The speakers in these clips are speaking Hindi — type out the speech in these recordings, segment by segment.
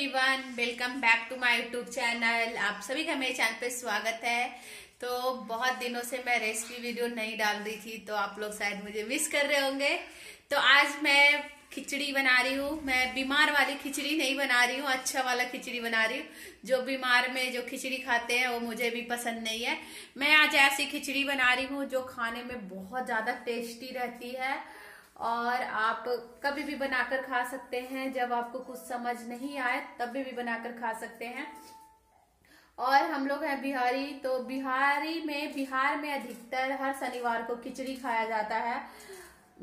everyone welcome back to my YouTube channel आप सभी का मेरे चैनल पे स्वागत है तो बहुत दिनों से मैं रेसिपी वीडियो नहीं डाल रही थी तो आप लोग शायद मुझे मिस कर रहे होंगे तो आज मैं खिचड़ी बना रही हूँ मैं बीमार वाली खिचड़ी नहीं बना रही हूँ अच्छा वाला खिचड़ी बना रही हूँ जो बीमार में जो खिचड़ी खाते हैं वो मुझे भी पसंद नहीं है मैं आज ऐसी खिचड़ी बना रही हूँ जो खाने में बहुत ज़्यादा टेस्टी रहती है और आप कभी भी बनाकर खा सकते हैं जब आपको कुछ समझ नहीं आए तब भी बनाकर खा सकते हैं और हम लोग हैं बिहारी तो बिहारी में बिहार में अधिकतर हर शनिवार को खिचड़ी खाया जाता है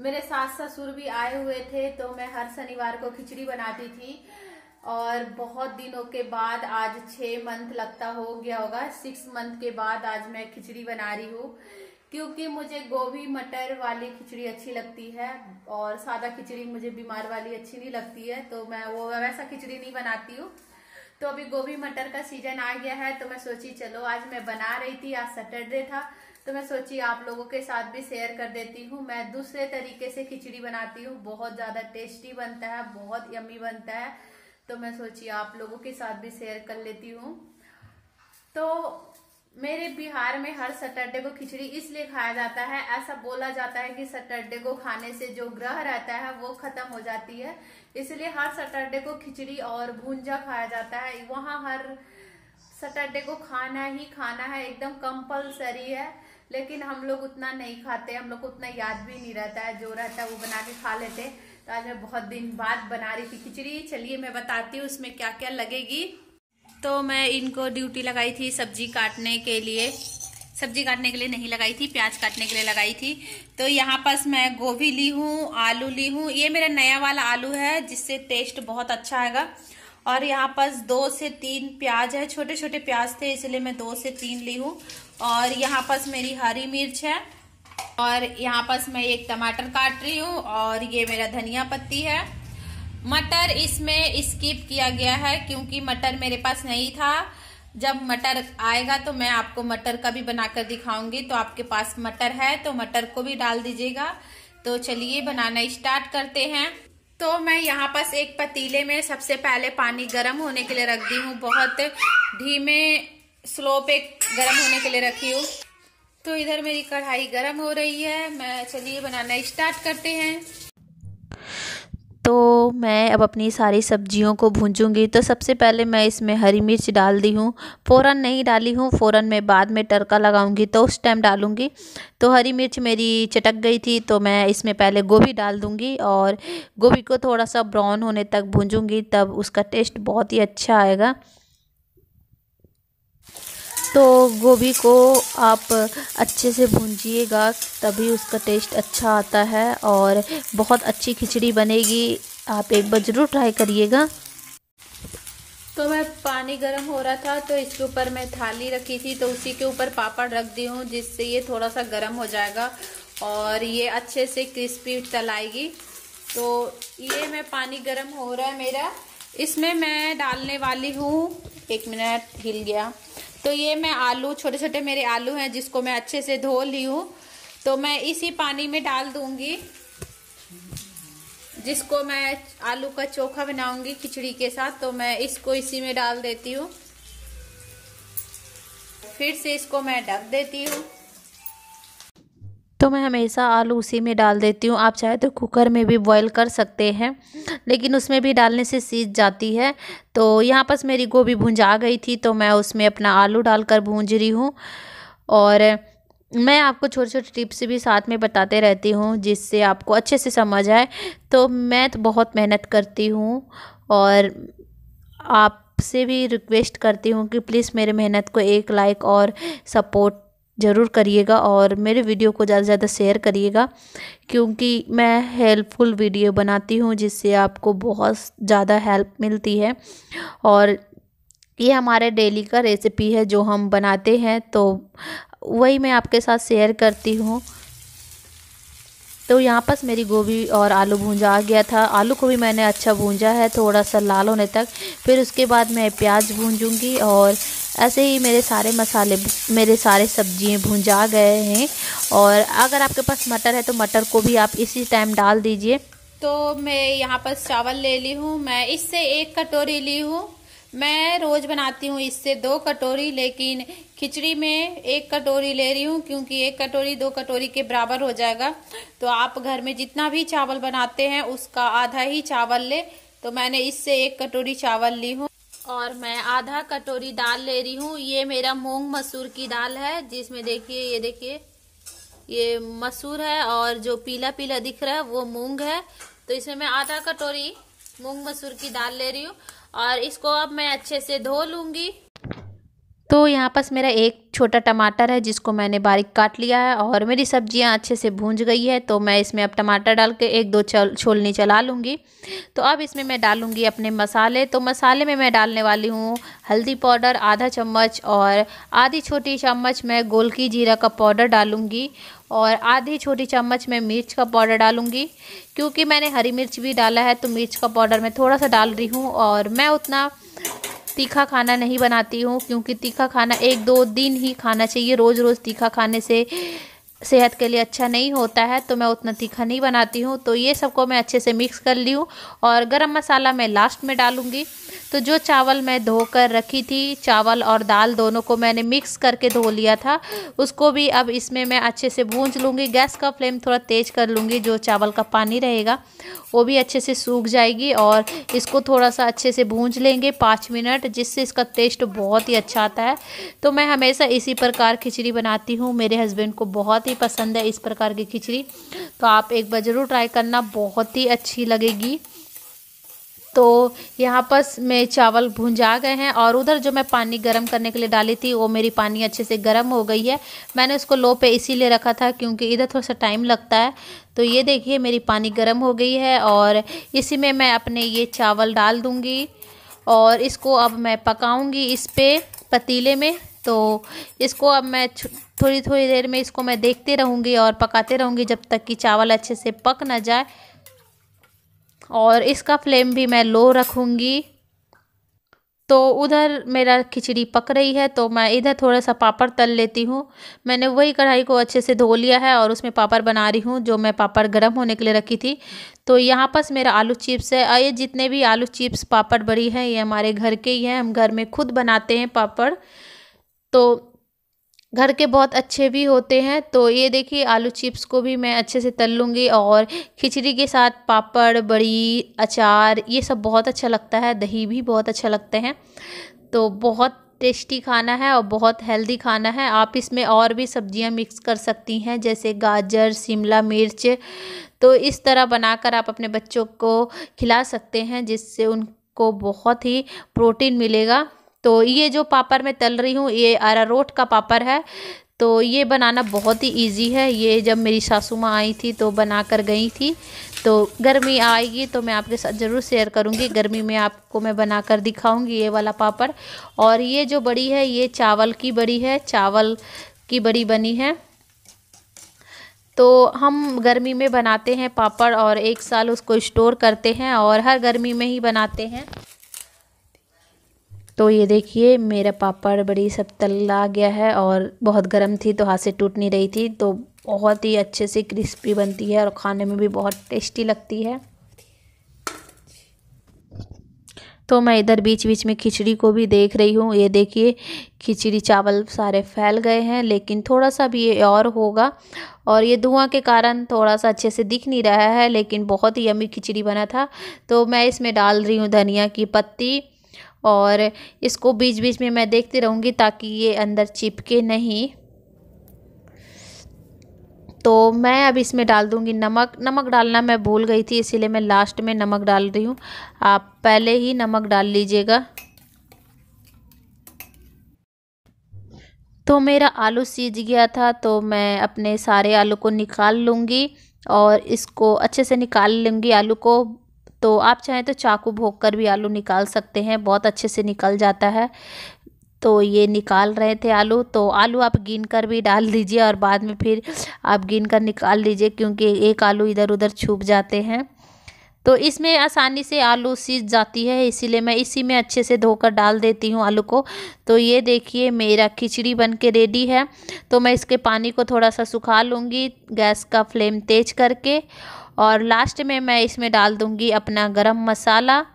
मेरे सास ससुर भी आए हुए थे तो मैं हर शनिवार को खिचड़ी बनाती थी और बहुत दिनों के बाद आज छः मंथ लगता हो गया होगा सिक्स मंथ के बाद आज मैं खिचड़ी बना रही हूँ क्योंकि मुझे गोभी मटर वाली खिचड़ी अच्छी लगती है और सादा खिचड़ी मुझे बीमार वाली अच्छी नहीं लगती है तो मैं वो वैसा खिचड़ी नहीं बनाती हूँ तो अभी गोभी मटर का सीजन आ गया है तो मैं सोची चलो आज मैं बना रही थी आज सैटरडे था तो मैं सोची आप लोगों के साथ भी शेयर कर देती हूँ मैं दूसरे तरीके से खिचड़ी बनाती हूँ बहुत ज़्यादा टेस्टी बनता है बहुत यमी बनता है तो मैं सोची आप लोगों के साथ भी शेयर कर लेती हूँ तो मेरे बिहार में हर सैटरडे को खिचड़ी इसलिए खाया जाता है ऐसा बोला जाता है कि सैटरडे को खाने से जो ग्रह रहता है वो खत्म हो जाती है इसलिए हर सैटरडे को खिचड़ी और भूंजा खाया जाता है वहाँ हर सैटरडे को खाना ही खाना है एकदम कंपलसरी है लेकिन हम लोग उतना नहीं खाते हम लोग को उतना याद भी नहीं रहता है जो रहता है वो बना के खा लेते तो आज मैं बहुत दिन बाद बना रही थी खिचड़ी चलिए मैं बताती हूँ उसमें क्या क्या लगेगी तो मैं इनको ड्यूटी लगाई थी सब्जी काटने के लिए सब्जी काटने के लिए नहीं लगाई थी प्याज काटने के लिए लगाई थी तो यहाँ पास मैं गोभी ली हूँ आलू ली हूँ ये मेरा नया वाला आलू है जिससे टेस्ट बहुत अच्छा आएगा और यहाँ पास दो से तीन प्याज है छोटे छोटे प्याज थे इसलिए मैं दो से तीन ली हूँ और यहाँ पास मेरी हरी मिर्च है और यहाँ पास मैं एक टमाटर काट रही हूँ और ये मेरा धनिया पत्ती है मटर इसमें स्किप किया गया है क्योंकि मटर मेरे पास नहीं था जब मटर आएगा तो मैं आपको मटर का भी बनाकर दिखाऊंगी तो आपके पास मटर है तो मटर को भी डाल दीजिएगा तो चलिए बनाना स्टार्ट करते हैं तो मैं यहाँ पास एक पतीले में सबसे पहले पानी गर्म होने के लिए रख दी हूँ बहुत धीमे स्लो पे गर्म होने के लिए रखी हूँ तो इधर मेरी कढ़ाई गर्म हो रही है मैं चलिए बनाना स्टार्ट करते हैं तो मैं अब अपनी सारी सब्जियों को भूंजूंगी तो सबसे पहले मैं इसमें हरी मिर्च डाल दी हूँ फ़ौरन नहीं डाली हूँ फ़ौरन मैं बाद में तड़का लगाऊंगी तो उस टाइम डालूंगी तो हरी मिर्च मेरी चटक गई थी तो मैं इसमें पहले गोभी डाल दूँगी और गोभी को थोड़ा सा ब्राउन होने तक भूंजूंगी तब उसका टेस्ट बहुत ही अच्छा आएगा तो गोभी को आप अच्छे से भूंजिएगा तभी उसका टेस्ट अच्छा आता है और बहुत अच्छी खिचड़ी बनेगी आप एक बार ज़रूर ट्राई करिएगा तो मैं पानी गर्म हो रहा था तो इसके ऊपर मैं थाली रखी थी तो उसी के ऊपर पापड़ रख दी हूँ जिससे ये थोड़ा सा गर्म हो जाएगा और ये अच्छे से क्रिस्पी तलाएगी तो ये मैं पानी गर्म हो रहा है मेरा इसमें मैं डालने वाली हूँ एक मिनट हिल गया तो ये मैं आलू छोटे छोटे मेरे आलू हैं जिसको मैं अच्छे से धो ली हूँ तो मैं इसी पानी में डाल दूंगी जिसको मैं आलू का चोखा बनाऊंगी खिचड़ी के साथ तो मैं इसको इसी में डाल देती हूँ फिर से इसको मैं ढक देती हूँ तो मैं हमेशा आलू उसी में डाल देती हूँ आप चाहे तो कुकर में भी बॉईल कर सकते हैं लेकिन उसमें भी डालने से सीज जाती है तो यहाँ पर मेरी गोभी भुंजा गई थी तो मैं उसमें अपना आलू डालकर भूंज रही हूँ और मैं आपको छोटे छोटे टिप्स भी साथ में बताते रहती हूँ जिससे आपको अच्छे से समझ आए तो मैं तो बहुत मेहनत करती हूँ और आपसे भी रिक्वेस्ट करती हूँ कि प्लीज़ मेरे मेहनत को एक लाइक और सपोर्ट ज़रूर करिएगा और मेरे वीडियो को ज़्यादा से ज़्यादा शेयर करिएगा क्योंकि मैं हेल्पफुल वीडियो बनाती हूँ जिससे आपको बहुत ज़्यादा हेल्प मिलती है और ये हमारे डेली का रेसिपी है जो हम बनाते हैं तो वही मैं आपके साथ शेयर करती हूँ तो यहाँ पास मेरी गोभी और आलू भूंजा आ गया था आलू को भी मैंने अच्छा भूंजा है थोड़ा सा लाल होने तक फिर उसके बाद मैं प्याज भूंजूंगी और ऐसे ही मेरे सारे मसाले मेरे सारे सब्जियाँ भुंजा गए हैं और अगर आपके पास मटर है तो मटर को भी आप इसी टाइम डाल दीजिए तो मैं यहाँ पर चावल ले ली हूँ मैं इससे एक कटोरी ली हूँ मैं रोज़ बनाती हूँ इससे दो कटोरी लेकिन खिचड़ी में एक कटोरी ले रही हूँ क्योंकि एक कटोरी दो कटोरी के बराबर हो जाएगा तो आप घर में जितना भी चावल बनाते हैं उसका आधा ही चावल ले तो मैंने इससे एक कटोरी चावल ली हूँ और मैं आधा कटोरी दाल ले रही हूँ ये मेरा मूंग मसूर की दाल है जिसमें देखिए ये देखिए ये मसूर है और जो पीला पीला दिख रहा है वो मूंग है तो इसमें मैं आधा कटोरी मूंग मसूर की दाल ले रही हूँ और इसको अब मैं अच्छे से धो लूंगी तो यहाँ पास मेरा एक छोटा टमाटर है जिसको मैंने बारीक काट लिया है और मेरी सब्जियाँ अच्छे से भूंज गई है तो मैं इसमें अब टमाटर डाल के एक दो चल छोलनी चला लूँगी तो अब इसमें मैं डालूँगी अपने मसाले तो मसाले में मैं डालने वाली हूँ हल्दी पाउडर आधा चम्मच और आधी छोटी चम्मच मैं गोल की जीरा का पाउडर डालूँगी और आधी छोटी चम्मच मैं मिर्च का पाउडर डालूँगी क्योंकि मैंने हरी मिर्च भी डाला है तो मिर्च का पाउडर मैं थोड़ा सा डाल रही हूँ और मैं उतना तीखा खाना नहीं बनाती हूँ क्योंकि तीखा खाना एक दो दिन ही खाना चाहिए रोज़ रोज़ तीखा खाने से सेहत के लिए अच्छा नहीं होता है तो मैं उतना तीखा नहीं बनाती हूँ तो ये सबको मैं अच्छे से मिक्स कर ली हूँ और गरम मसाला मैं लास्ट में डालूँगी तो जो चावल मैं धो कर रखी थी चावल और दाल दोनों को मैंने मिक्स करके धो लिया था उसको भी अब इसमें मैं अच्छे से भूंज लूँगी गैस का फ्लेम थोड़ा तेज़ कर लूँगी जो चावल का पानी रहेगा वो भी अच्छे से सूख जाएगी और इसको थोड़ा सा अच्छे से भूंज लेंगे पाँच मिनट जिससे इसका टेस्ट बहुत ही अच्छा आता है तो मैं हमेशा इसी प्रकार खिचड़ी बनाती हूँ मेरे हस्बैंड को बहुत ही पसंद है इस प्रकार की खिचड़ी तो आप एक बार ज़रूर ट्राई करना बहुत ही अच्छी लगेगी तो यहाँ पर मैं चावल भुंजा गए हैं और उधर जो मैं पानी गर्म करने के लिए डाली थी वो मेरी पानी अच्छे से गर्म हो गई है मैंने उसको लो पे इसीलिए रखा था क्योंकि इधर थोड़ा सा टाइम लगता है तो ये देखिए मेरी पानी गर्म हो गई है और इसी में मैं अपने ये चावल डाल दूँगी और इसको अब मैं पकाऊँगी इस पर पतीले में तो इसको अब मैं थोड़ी थोड़ी देर में इसको मैं देखते रहूँगी और पकाते रहूँगी जब तक कि चावल अच्छे से पक ना जाए और इसका फ्लेम भी मैं लो रखूँगी तो उधर मेरा खिचड़ी पक रही है तो मैं इधर थोड़ा सा पापड़ तल लेती हूँ मैंने वही कढ़ाई को अच्छे से धो लिया है और उसमें पापड़ बना रही हूँ जो मैं पापड़ गर्म होने के लिए रखी थी तो यहाँ पास मेरा आलू चिप्स है ये जितने भी आलू चिप्स पापड़ बड़ी हैं ये हमारे घर के ही हैं हम घर में खुद बनाते हैं पापड़ तो घर के बहुत अच्छे भी होते हैं तो ये देखिए आलू चिप्स को भी मैं अच्छे से तल लूँगी और खिचड़ी के साथ पापड़ बड़ी अचार ये सब बहुत अच्छा लगता है दही भी बहुत अच्छा लगते हैं तो बहुत टेस्टी खाना है और बहुत हेल्दी खाना है आप इसमें और भी सब्जियां मिक्स कर सकती हैं जैसे गाजर शिमला मिर्च तो इस तरह बनाकर आप अपने बच्चों को खिला सकते हैं जिससे उनको बहुत ही प्रोटीन मिलेगा तो ये जो पापड़ मैं तल रही हूँ ये अरारोट का पापड़ है तो ये बनाना बहुत ही इजी है ये जब मेरी सासू माँ आई थी तो बना कर गई थी तो गर्मी आएगी तो मैं आपके साथ ज़रूर शेयर करूँगी गर्मी में आपको मैं बना कर दिखाऊँगी ये वाला पापड़ और ये जो बड़ी है ये चावल की बड़ी है चावल की बड़ी बनी है तो हम गर्मी में बनाते हैं पापड़ और एक साल उसको स्टोर करते हैं और हर गर्मी में ही बनाते हैं तो ये देखिए मेरा पापड़ बड़ी सब तल आ गया है और बहुत गर्म थी तो हाथ से टूट नहीं रही थी तो बहुत ही अच्छे से क्रिस्पी बनती है और खाने में भी बहुत टेस्टी लगती है तो मैं इधर बीच बीच में खिचड़ी को भी देख रही हूँ ये देखिए खिचड़ी चावल सारे फैल गए हैं लेकिन थोड़ा सा भी ये और होगा और ये धुआं के कारण थोड़ा सा अच्छे से दिख नहीं रहा है लेकिन बहुत ही यमी खिचड़ी बना था तो मैं इसमें डाल रही हूँ धनिया की पत्ती और इसको बीच बीच में मैं देखती रहूँगी ताकि ये अंदर चिपके नहीं तो मैं अब इसमें डाल दूँगी नमक नमक डालना मैं भूल गई थी इसीलिए मैं लास्ट में नमक डाल रही हूँ आप पहले ही नमक डाल लीजिएगा तो मेरा आलू सीज गया था तो मैं अपने सारे आलू को निकाल लूँगी और इसको अच्छे से निकाल लूँगी आलू को तो आप चाहें तो चाकू भोग कर भी आलू निकाल सकते हैं बहुत अच्छे से निकल जाता है तो ये निकाल रहे थे आलू तो आलू आप गिन कर भी डाल दीजिए और बाद में फिर आप गिन कर निकाल लीजिए क्योंकि एक आलू इधर उधर छुप जाते हैं तो इसमें आसानी से आलू सीज जाती है इसीलिए मैं इसी में अच्छे से धोकर डाल देती हूँ आलू को तो ये देखिए मेरा खिचड़ी बन के रेडी है तो मैं इसके पानी को थोड़ा सा सुखा लूँगी गैस का फ्लेम तेज करके और लास्ट में मैं इसमें डाल दूँगी अपना गरम मसाला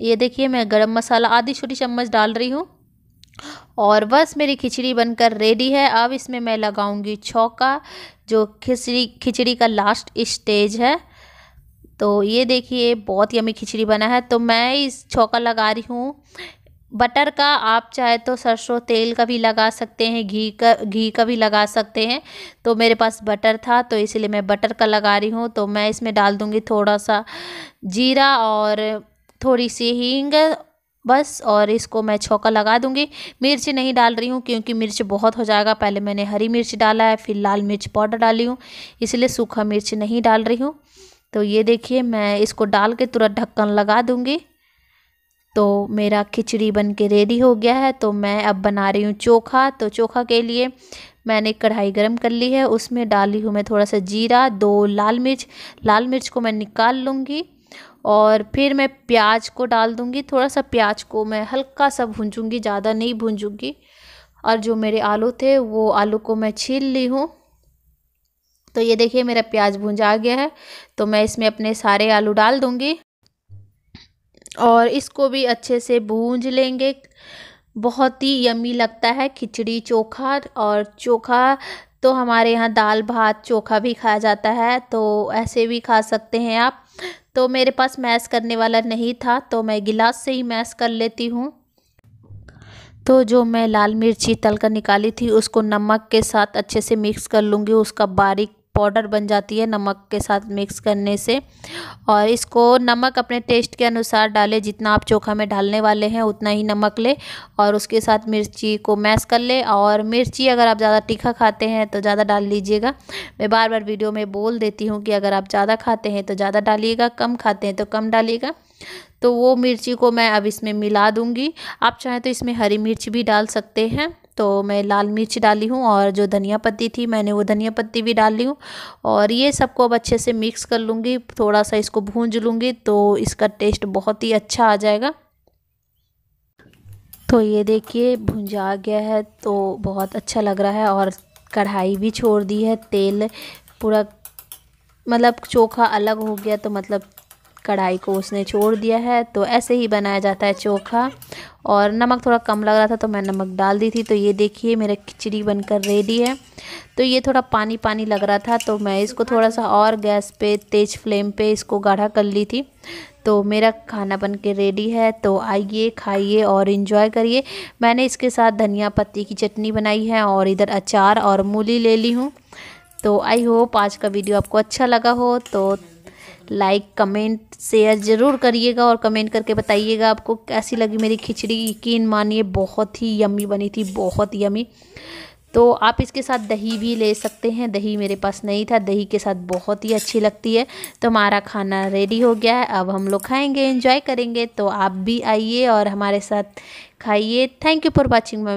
ये देखिए मैं गरम मसाला आधी छोटी चम्मच डाल रही हूँ और बस मेरी खिचड़ी बनकर रेडी है अब इसमें मैं लगाऊंगी छौका जो खिचड़ी खिचड़ी का लास्ट स्टेज है तो ये देखिए बहुत यमी खिचड़ी बना है तो मैं इस छौका लगा रही हूँ बटर का आप चाहे तो सरसों तेल का भी लगा सकते हैं घी का घी का भी लगा सकते हैं तो मेरे पास बटर था तो इसलिए मैं बटर का लगा रही हूँ तो मैं इसमें डाल दूँगी थोड़ा सा जीरा और थोड़ी सी हींग बस और इसको मैं छौका लगा दूँगी मिर्च नहीं डाल रही हूँ क्योंकि मिर्च बहुत हो जाएगा पहले मैंने हरी मिर्च डाला है फिर लाल मिर्च पाउडर डाली हूँ इसलिए सूखा मिर्च नहीं डाल रही हूँ तो ये देखिए मैं इसको डाल के तुरंत ढक्कन लगा दूँगी तो मेरा खिचड़ी बन के रेडी हो गया है तो मैं अब बना रही हूँ चोखा तो चोखा के लिए मैंने कढ़ाई गरम कर ली है उसमें डाली हूँ मैं थोड़ा सा जीरा दो लाल मिर्च लाल मिर्च को मैं निकाल लूँगी और फिर मैं प्याज को डाल दूँगी थोड़ा सा प्याज को मैं हल्का सा भूंजूँगी ज़्यादा नहीं भूंजूँगी और जो मेरे आलू थे वो आलू को मैं छील ली हूँ तो ये देखिए मेरा प्याज भूंजा गया है तो मैं इसमें अपने सारे आलू डाल दूँगी और इसको भी अच्छे से भूंज लेंगे बहुत ही यमी लगता है खिचड़ी चोखा और चोखा तो हमारे यहाँ दाल भात चोखा भी खाया जाता है तो ऐसे भी खा सकते हैं आप तो मेरे पास मैश करने वाला नहीं था तो मैं गिलास से ही मैश कर लेती हूँ तो जो मैं लाल मिर्ची तल कर निकाली थी उसको नमक के साथ अच्छे से मिक्स कर लूँगी उसका बारीक पाउडर बन जाती है नमक के साथ मिक्स करने से और इसको नमक अपने टेस्ट के अनुसार डालें जितना आप चोखा में डालने वाले हैं उतना ही नमक ले और उसके साथ मिर्ची को मैश कर ले और मिर्ची अगर आप ज़्यादा तीखा खाते हैं तो ज़्यादा डाल लीजिएगा मैं बार बार वीडियो में बोल देती हूँ कि अगर आप ज़्यादा खाते हैं तो ज़्यादा डालिएगा कम खाते हैं तो कम डालिएगा तो वो मिर्ची को मैं अब इसमें मिला दूँगी आप चाहें तो इसमें हरी मिर्च भी डाल सकते हैं तो मैं लाल मिर्च डाली हूँ और जो धनिया पत्ती थी मैंने वो धनिया पत्ती भी डाली हूँ और ये सबको अब अच्छे से मिक्स कर लूँगी थोड़ा सा इसको भूंज लूँगी तो इसका टेस्ट बहुत ही अच्छा आ जाएगा तो ये देखिए भुंजा गया है तो बहुत अच्छा लग रहा है और कढ़ाई भी छोड़ दी है तेल पूरा मतलब चोखा अलग हो गया तो मतलब कढ़ाई को उसने छोड़ दिया है तो ऐसे ही बनाया जाता है चोखा और नमक थोड़ा कम लग रहा था तो मैं नमक डाल दी थी तो ये देखिए मेरा खिचड़ी बनकर रेडी है तो ये थोड़ा पानी पानी लग रहा था तो मैं इसको थोड़ा सा और गैस पे तेज़ फ्लेम पे इसको गाढ़ा कर ली थी तो मेरा खाना बन के रेडी है तो आइए खाइए और इन्जॉय करिए मैंने इसके साथ धनिया पत्ती की चटनी बनाई है और इधर अचार और मूली ले ली हूँ तो आई होप आज का वीडियो आपको अच्छा लगा हो तो लाइक कमेंट शेयर ज़रूर करिएगा और कमेंट करके बताइएगा आपको कैसी लगी मेरी खिचड़ी यकीन मानिए बहुत ही यमी बनी थी बहुत यमी तो आप इसके साथ दही भी ले सकते हैं दही मेरे पास नहीं था दही के साथ बहुत ही अच्छी लगती है तो हमारा खाना रेडी हो गया है अब हम लोग खाएंगे एंजॉय करेंगे तो आप भी आइए और हमारे साथ खाइए thank you for watching my